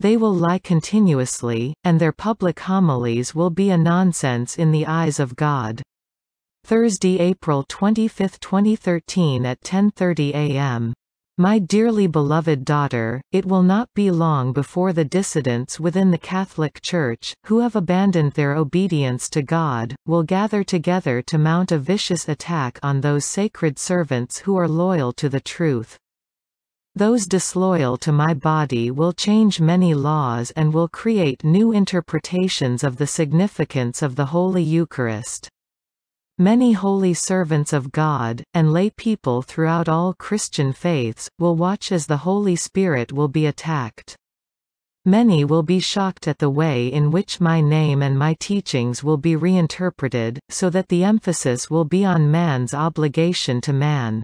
They will lie continuously, and their public homilies will be a nonsense in the eyes of God. Thursday, April 25, 2013 at 10.30 a.m. My dearly beloved daughter, it will not be long before the dissidents within the Catholic Church, who have abandoned their obedience to God, will gather together to mount a vicious attack on those sacred servants who are loyal to the truth. Those disloyal to my body will change many laws and will create new interpretations of the significance of the Holy Eucharist. Many holy servants of God, and lay people throughout all Christian faiths, will watch as the Holy Spirit will be attacked. Many will be shocked at the way in which my name and my teachings will be reinterpreted, so that the emphasis will be on man's obligation to man.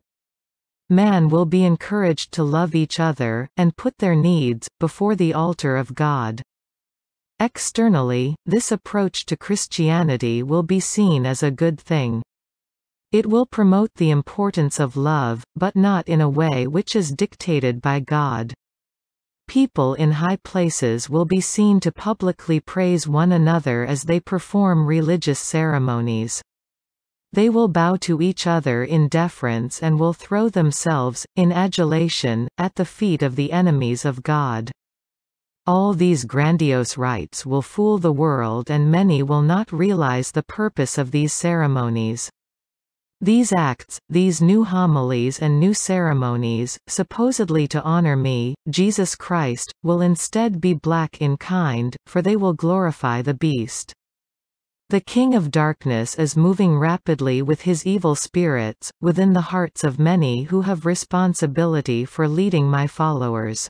Man will be encouraged to love each other, and put their needs, before the altar of God. Externally, this approach to Christianity will be seen as a good thing. It will promote the importance of love, but not in a way which is dictated by God. People in high places will be seen to publicly praise one another as they perform religious ceremonies. They will bow to each other in deference and will throw themselves, in adulation, at the feet of the enemies of God. All these grandiose rites will fool the world and many will not realize the purpose of these ceremonies. These acts, these new homilies and new ceremonies, supposedly to honor me, Jesus Christ, will instead be black in kind, for they will glorify the beast. The King of Darkness is moving rapidly with his evil spirits, within the hearts of many who have responsibility for leading my followers.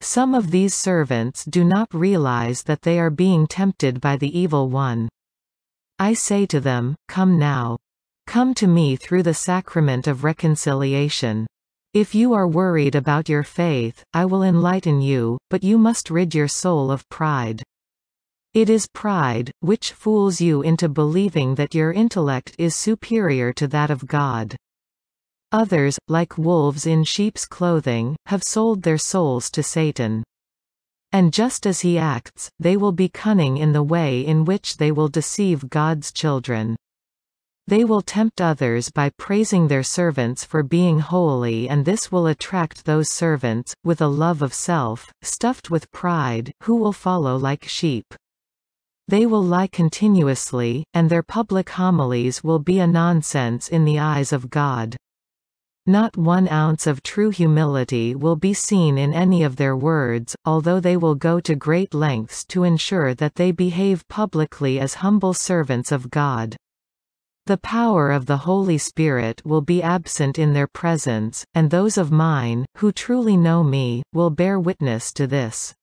Some of these servants do not realize that they are being tempted by the evil one. I say to them, Come now. Come to me through the sacrament of reconciliation. If you are worried about your faith, I will enlighten you, but you must rid your soul of pride. It is pride, which fools you into believing that your intellect is superior to that of God. Others, like wolves in sheep's clothing, have sold their souls to Satan. And just as he acts, they will be cunning in the way in which they will deceive God's children. They will tempt others by praising their servants for being holy and this will attract those servants, with a love of self, stuffed with pride, who will follow like sheep. They will lie continuously, and their public homilies will be a nonsense in the eyes of God. Not one ounce of true humility will be seen in any of their words, although they will go to great lengths to ensure that they behave publicly as humble servants of God. The power of the Holy Spirit will be absent in their presence, and those of mine, who truly know me, will bear witness to this.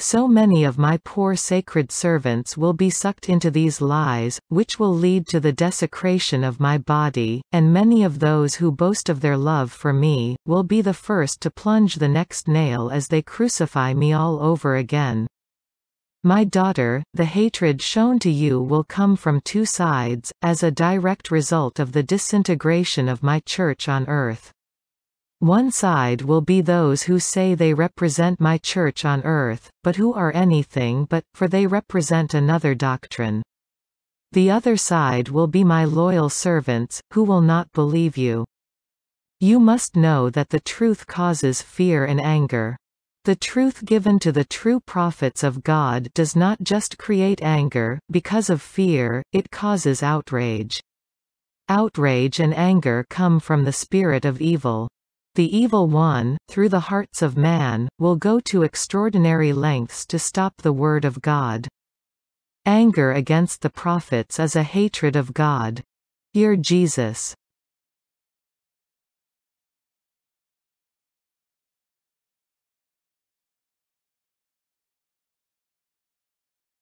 So many of my poor sacred servants will be sucked into these lies, which will lead to the desecration of my body, and many of those who boast of their love for me, will be the first to plunge the next nail as they crucify me all over again. My daughter, the hatred shown to you will come from two sides, as a direct result of the disintegration of my church on earth. One side will be those who say they represent my church on earth, but who are anything but, for they represent another doctrine. The other side will be my loyal servants, who will not believe you. You must know that the truth causes fear and anger. The truth given to the true prophets of God does not just create anger, because of fear, it causes outrage. Outrage and anger come from the spirit of evil. The evil one, through the hearts of man, will go to extraordinary lengths to stop the word of God. Anger against the prophets is a hatred of God. Hear Jesus.